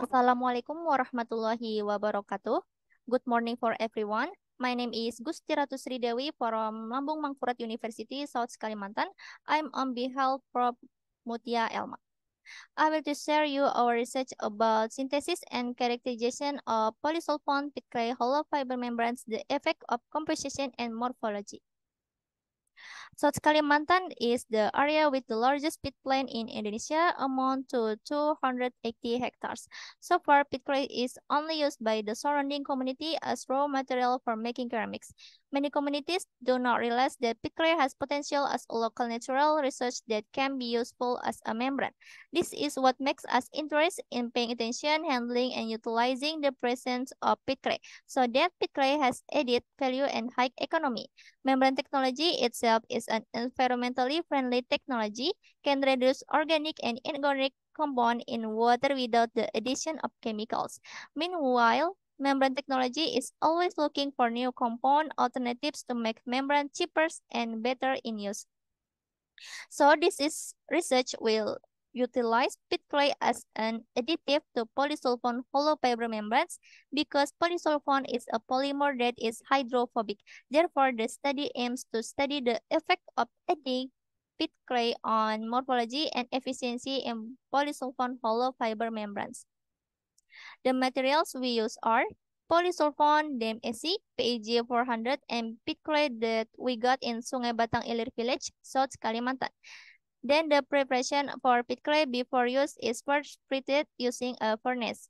Assalamualaikum warahmatullahi wabarakatuh. Good morning for everyone. My name is Gusti Ratu Sri Dewi from Lambung Mangkurat University, South Kalimantan. I'm on behalf of Mutia Elma. I will to share you our research about synthesis and characterization of polysulfon pitcray hollow fiber membranes, the effect of composition and morphology. South Kalimantan is the area with the largest peat clay in Indonesia, amount to 280 hectares. So far, peat clay is only used by the surrounding community as raw material for making ceramics. Many communities do not realize that peat clay has potential as a local natural resource that can be useful as a membrane. This is what makes us interested in paying attention, handling, and utilizing the presence of peat clay, so that peat clay has added value and high economy. Membrane technology itself is is an environmentally friendly technology, can reduce organic and inorganic compound in water without the addition of chemicals. Meanwhile, membrane technology is always looking for new compound alternatives to make membrane cheaper and better in use. So this is research will utilize pit clay as an additive to polysulfone hollow fiber membranes because polysulfone is a polymer that is hydrophobic. Therefore, the study aims to study the effect of adding pit clay on morphology and efficiency in polysulfone hollow fiber membranes. The materials we use are polysulfone, DMSC, PAG 400, and pit clay that we got in Sungai Batang Ilir Village, South Kalimantan. Then the preparation for pit clay before use is first treated using a furnace.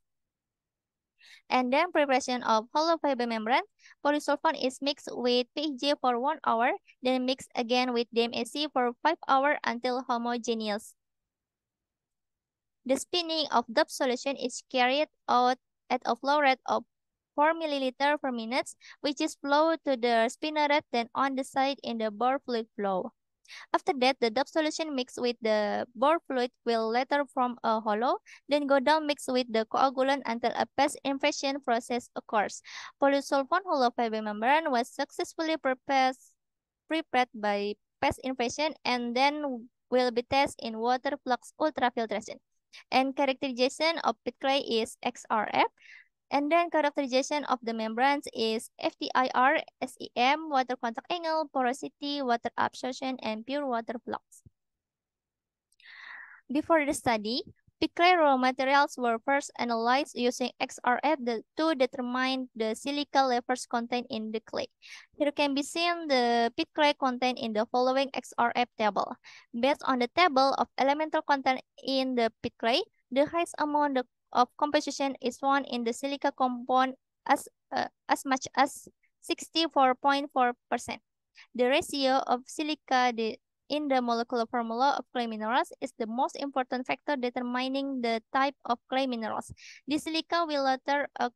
And then preparation of hollow fiber membrane, Polysulfone is mixed with PG for 1 hour, then mixed again with DMAC for 5 hours until homogeneous. The spinning of the solution is carried out at a flow rate of 4 milliliter per minute, which is flowed to the spinneret then on the side in the bore fluid flow. After that, the dope solution mixed with the bore fluid will later form a hollow, then go down mixed with the coagulant until a pest infection process occurs. Polysulfone hollow fiber membrane was successfully prepared, prepared by pest infection and then will be tested in water flux ultrafiltration. And characterization of pit clay is XRF. And then characterization of the membranes is FTIR, SEM, water contact angle, porosity, water absorption, and pure water flux. Before the study, Piclet raw materials were first analyzed using XRF to determine the silica levels contained in the clay. Here can be seen the clay contained in the following XRF table. Based on the table of elemental content in the clay, the highest among the of composition is found in the silica compound as, uh, as much as 64.4%. The ratio of silica in the molecular formula of clay minerals is the most important factor determining the type of clay minerals. The silica will later uh,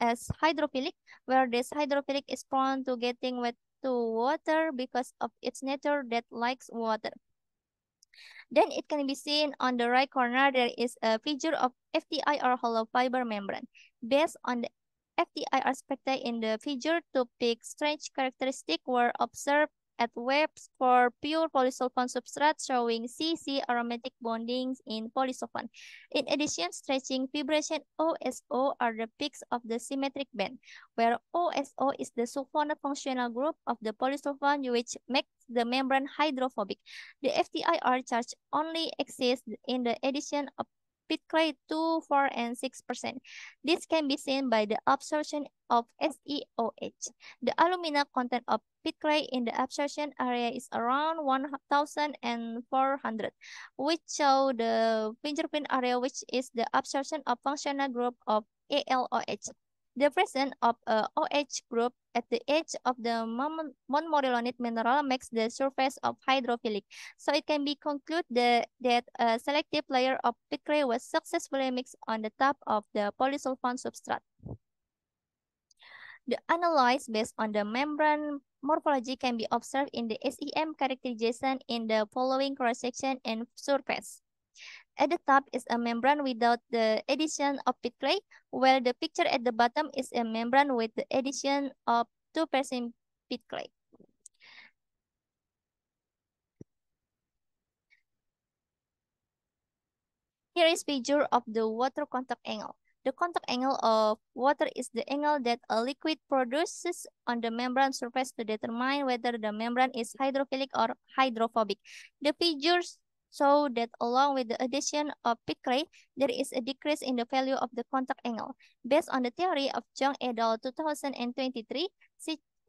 as hydrophilic, where this hydrophilic is prone to getting wet to water because of its nature that likes water. Then it can be seen on the right corner, there is a feature of FTIR hollow fiber membrane. Based on the FTIR spectra in the feature, two peak stretch characteristics were observed at webs for pure polysulfone substrate showing CC aromatic bondings in polysulfone. In addition, stretching vibration OSO are the peaks of the symmetric band, where OSO is the sulfone functional group of the polysulfone, which makes the membrane hydrophobic. The FTIR charge only exists in the addition of grade 2, 4, and 6%. This can be seen by the absorption of SEOH. The alumina content of pit clay in the absorption area is around 1,400, which show the fingerprint area, which is the absorption of functional group of ALOH. The presence of a OH group at the edge of the montmorillonite mineral makes the surface of hydrophilic. So it can be concluded that, that a selective layer of picray was successfully mixed on the top of the polysulfone substrate. The analyze based on the membrane morphology can be observed in the SEM characterization in the following cross-section and surface at the top is a membrane without the addition of clay. while the picture at the bottom is a membrane with the addition of 2% clay. Here is picture of the water contact angle. The contact angle of water is the angle that a liquid produces on the membrane surface to determine whether the membrane is hydrophilic or hydrophobic. The figures so that along with the addition of peak rate, there is a decrease in the value of the contact angle. Based on the theory of Zhang et al. 2023,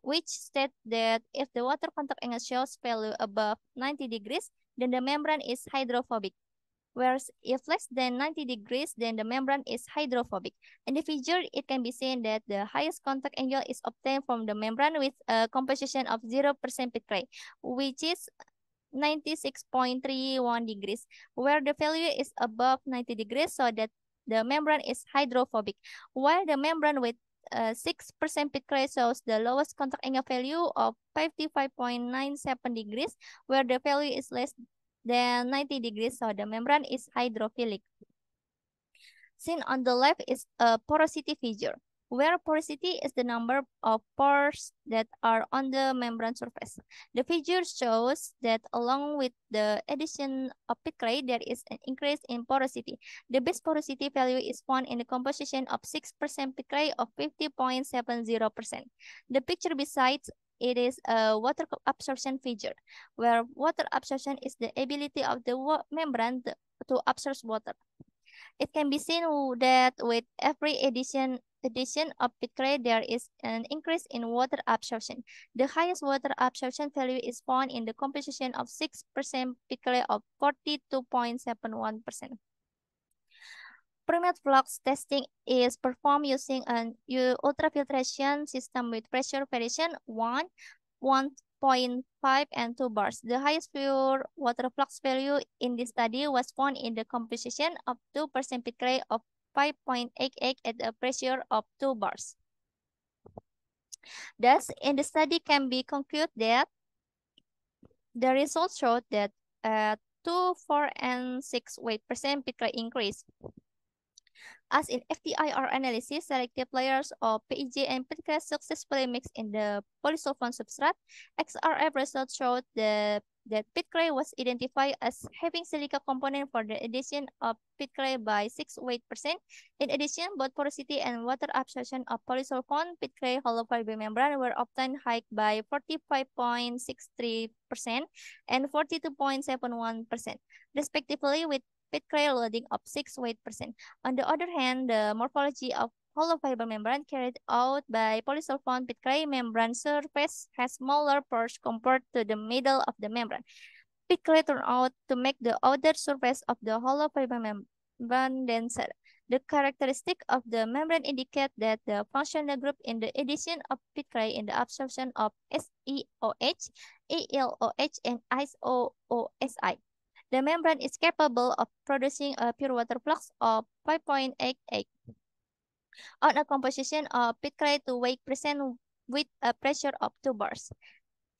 which states that if the water contact angle shows value above 90 degrees, then the membrane is hydrophobic. Whereas if less than 90 degrees, then the membrane is hydrophobic. In the figure, it can be seen that the highest contact angle is obtained from the membrane with a composition of 0% peak rate, which is 96.31 degrees, where the value is above 90 degrees so that the membrane is hydrophobic, while the membrane with uh, 6% pit shows the lowest contact angle value of 55.97 degrees, where the value is less than 90 degrees, so the membrane is hydrophilic. Seen on the left is a porosity feature where porosity is the number of pores that are on the membrane surface. The figure shows that along with the addition of pit clay, there is an increase in porosity. The best porosity value is found in the composition of 6% pit clay of 50.70%. The picture besides it is a water absorption figure, where water absorption is the ability of the membrane to absorb water. It can be seen that with every addition addition of picrate there is an increase in water absorption. The highest water absorption value is found in the composition of 6% picrate of 42.71%. Primate flux testing is performed using an ultrafiltration system with pressure variation 1, 1.5, and 2 bars. The highest pure water flux value in this study was found in the composition of 2% pit of 5.88 at a pressure of 2 bars. Thus, in the study can be concluded that the results showed that uh, 2, 4, and 6 weight percent bit rate increase. As in FTIR analysis, selected layers of PEG and particulate successfully mixed in the polysulfone substrate, XRF results showed the that pit clay was identified as having silica component for the addition of pit clay by 6 weight percent In addition, both porosity and water absorption of polysulfon pit clay hollow fiber membrane were obtained hiked by 45.63% and 42.71%, respectively, with pit clay loading of 6 weight percent On the other hand, the morphology of hollow fiber membrane carried out by polysulfon Pitcairn membrane surface has smaller pores compared to the middle of the membrane. Pitcairn turned out to make the outer surface of the hollow fiber membrane denser. The characteristic of the membrane indicate that the functional group in the addition of Pitcairn in the absorption of SEOH, AlOH, and ISOOSI. The membrane is capable of producing a pure water flux of 5.88 on a composition of pit clay to wake present with a pressure of two bars.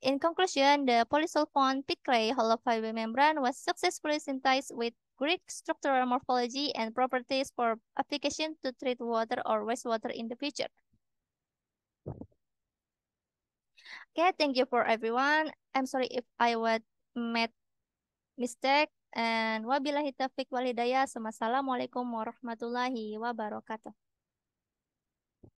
In conclusion, the polysulfone pit clay hollow fiber membrane was successfully synthesized with Greek structural morphology and properties for application to treat water or wastewater in the future. Okay, thank you for everyone. I'm sorry if I would made mistake. And wabillahi taufiq walhidayah. Assalamualaikum warahmatullahi wabarakatuh.